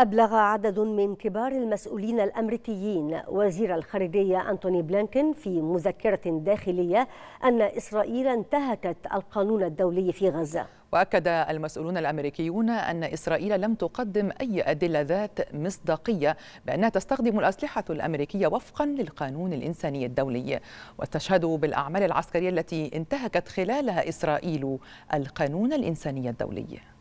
أبلغ عدد من كبار المسؤولين الأمريكيين وزير الخارجية أنتوني بلينكن في مذكرة داخلية أن إسرائيل انتهكت القانون الدولي في غزة وأكد المسؤولون الأمريكيون أن إسرائيل لم تقدم أي أدلة ذات مصداقية بأنها تستخدم الأسلحة الأمريكية وفقا للقانون الإنساني الدولي وتشهد بالأعمال العسكرية التي انتهكت خلالها إسرائيل القانون الإنساني الدولي